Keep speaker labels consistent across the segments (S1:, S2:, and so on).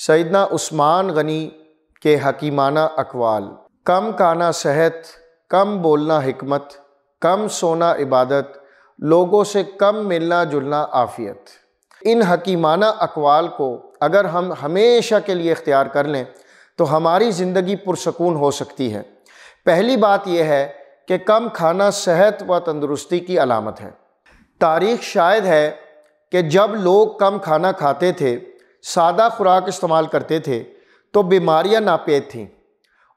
S1: सैदना उस्मान गनी के हकीमाना अकवाल कम काना सेहत कम बोलना हिकमत कम सोना इबादत लोगों से कम मिलना जुलना आफ़ियत इन हकीमाना अकवाल को अगर हम हमेशा के लिए इख्तियार कर लें तो हमारी ज़िंदगी पुरसकून हो सकती है पहली बात यह है कि कम खाना सेहत व तंदुरुस्ती की अलामत है तारीख़ शायद है कि जब लोग कम खाना खाते थे सादा खुराक इस्तेमाल करते थे तो बीमारियां नापेद थीं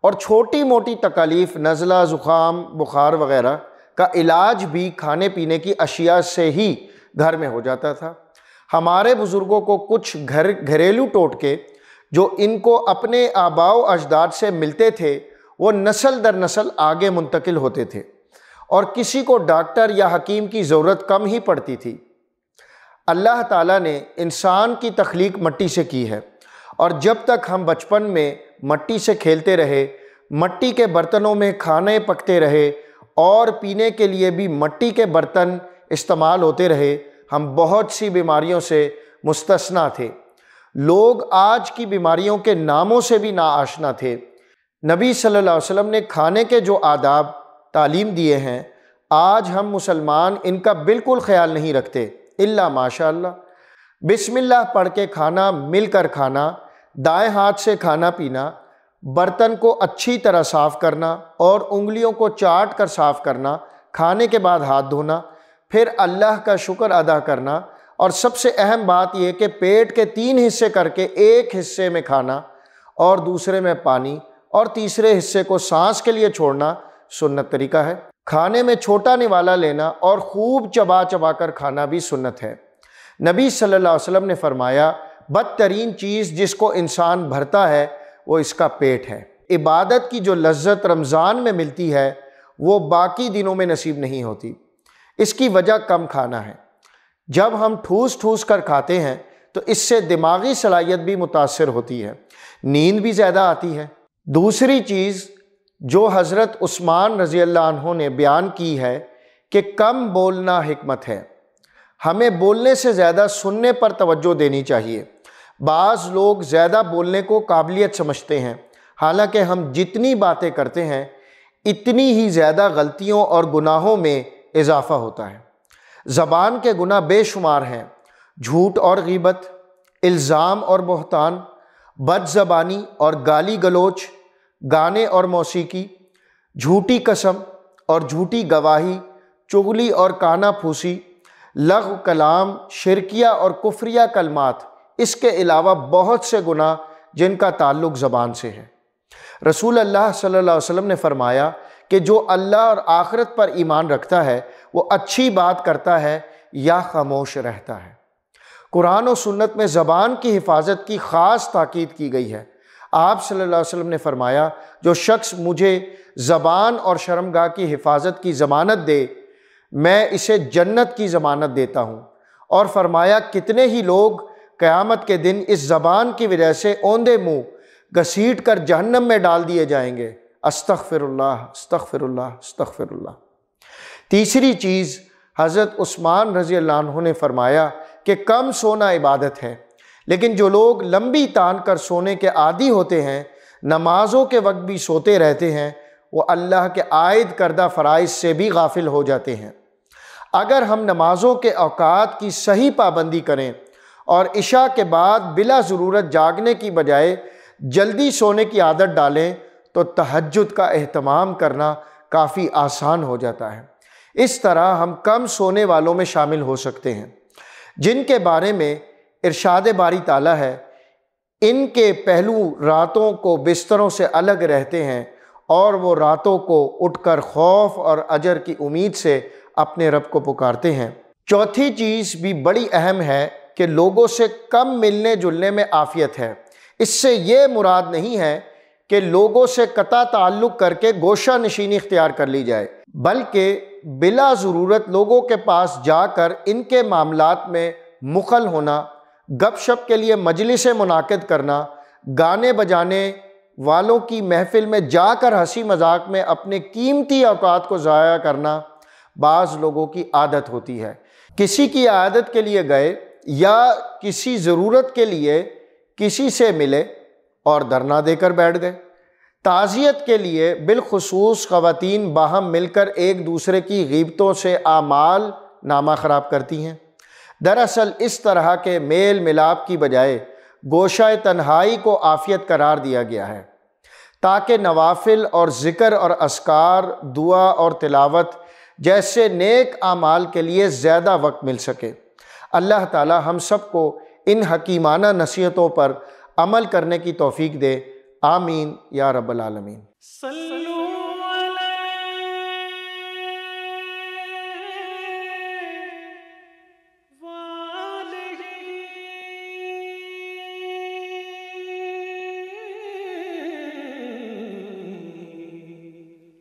S1: और छोटी मोटी तकालीफ नज़ला ज़ुकाम बुखार वगैरह का इलाज भी खाने पीने की अशिया से ही घर में हो जाता था हमारे बुज़ुर्गों को कुछ घर घरेलू टोटके जो इनको अपने आबाओ अजदाद से मिलते थे वो नस्ल दर नस्ल आगे मुंतकिल होते थे और किसी को डॉक्टर या हकीम की ज़रूरत कम ही पड़ती थी अल्लाह ताला ने इंसान की तख्लीक मट्टी से की है और जब तक हम बचपन में मट्टी से खेलते रहे मट्टी के बर्तनों में खाने पकते रहे और पीने के लिए भी मट्टी के बर्तन इस्तेमाल होते रहे हम बहुत सी बीमारियों से मुस्तना थे लोग आज की बीमारियों के नामों से भी ना आशना थे नबी सल्लल्लाहु अलैहि वसल्लम ने खाने के जो आदाब तालीम दिए हैं आज हम मुसलमान इनका बिल्कुल ख्याल नहीं रखते इल्ला माशाल्लाह बिस्मिल्लाह पढ़ के खाना मिलकर खाना दाएं हाथ से खाना पीना बर्तन को अच्छी तरह साफ़ करना और उंगलियों को चाट कर साफ़ करना खाने के बाद हाथ धोना फिर अल्लाह का शुक्र अदा करना और सबसे अहम बात यह कि पेट के तीन हिस्से करके एक हिस्से में खाना और दूसरे में पानी और तीसरे हिस्से को सांस के लिए छोड़ना सुन्नत तरीका है खाने में छोटा निवाला लेना और खूब चबा चबा कर खाना भी सुन्नत है नबी सल्लल्लाहु अलैहि वसल्लम ने फरमाया बदतरीन चीज़ जिसको इंसान भरता है वो इसका पेट है इबादत की जो लज्जत रमज़ान में मिलती है वो बाकी दिनों में नसीब नहीं होती इसकी वजह कम खाना है जब हम ठूस ठूस कर खाते हैं तो इससे दिमागी सलाहियत भी मुतासर होती है नींद भी ज़्यादा आती है दूसरी चीज़ जो हज़रत उस्मान रज़ी अल्लाह ने बयान की है कि कम बोलना हमत है हमें बोलने से ज़्यादा सुनने पर तवज्जो देनी चाहिए बाज़ लोग ज़्यादा बोलने को काबिलियत समझते हैं हालांकि हम जितनी बातें करते हैं इतनी ही ज़्यादा गलतियों और गुनाहों में इजाफ़ा होता है ज़बान के गुना बेशुमार हैं झूठ और गीबत इल्ज़ाम और बहतान बदज़बानी और गाली गलोच गाने और मौसीकी झूठी कसम और झूठी गवाही चुगली और काना फूसी लग कलाम शिरकिया और कुफ्रिया कलमात इसके अलावा बहुत से गुना जिनका ताल्लुक़ ज़बान से है रसूल अल्लाह सल्लल्लाहु अलैहि वसल्लम ने फ़रमाया कि जो अल्लाह और आखरत पर ईमान रखता है वो अच्छी बात करता है या खामोश रहता है कुरान और सुन्नत में ज़बान की हिफाजत की ख़ास ताकीद की गई है आप सल्लल्लाहु अलैहि वसल्लम ने फरमाया जो शख्स मुझे ज़बान और शर्मगाह की हिफाजत की ज़मानत दे मैं इसे जन्नत की ज़मानत देता हूँ और फरमाया कितने ही लोग क़यामत के दिन इस ज़बान की वजह से ओंधे मुँह घसीट कर जहन्नम में डाल दिए जाएंगे अस्तफ़ अस्तफ़िरुल्लाह अस्तफ़िरुल्लाह तीसरी चीज़ हज़रत उस्मान रज़ी अल्लाह ने फरमाया कि कम सोना इबादत है लेकिन जो लोग लंबी तान कर सोने के आदि होते हैं नमाजों के वक्त भी सोते रहते हैं वो अल्लाह के आयद करदा फराइज से भी गाफिल हो जाते हैं अगर हम नमाजों के अवकात की सही पाबंदी करें और इशा के बाद बिला ज़रूरत जागने की बजाय जल्दी सोने की आदत डालें तो तहजद का अहतमाम करना काफ़ी आसान हो जाता है इस तरह हम कम सोने वालों में शामिल हो सकते हैं जिनके बारे में इरशाद बारी ताला है इनके पहलू रातों को बिस्तरों से अलग रहते हैं और वो रातों को उठकर खौफ और अजर की उम्मीद से अपने रब को पुकारते हैं चौथी चीज़ भी बड़ी अहम है कि लोगों से कम मिलने जुलने में आफियत है इससे ये मुराद नहीं है कि लोगों से कता ताल्लुक़ करके गोशा नशीनी इख्तियार कर ली जाए बल्कि बिला ज़रूरत लोगों के पास जाकर इनके मामलात में मुखल होना गपशप के लिए मजलिस मुनद करना गाने बजाने वालों की महफिल में जाकर हंसी मजाक में अपने कीमती अवकात को ज़ाया करना बाज़ लोगों की आदत होती है किसी की आदत के लिए गए या किसी ज़रूरत के लिए किसी से मिले और धरना देकर बैठ गए ताज़ियत के लिए बिलखसूस ख़वान बाहम मिलकर एक दूसरे की गीबतों से आमाल नामा ख़राब करती हैं दरअसल इस तरह के मेल मिलाप की बजाय गोशा तन्हाई को आफियत करार दिया गया है ताकि नवाफिल और ज़िक्र और असकार दुआ और तिलावत जैसे नेक आमाल के लिए ज़्यादा वक्त मिल सके अल्लाह ताला हम सबको इन हकीमाना नसीहतों पर अमल करने की तौफीक दे आमीन या रब्बल आलमीन